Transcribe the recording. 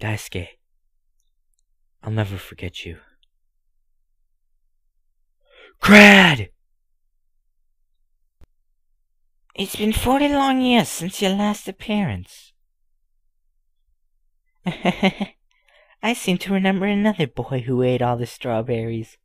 Daisuke, I'll never forget you. Crad! It's been forty long years since your last appearance. I seem to remember another boy who ate all the strawberries.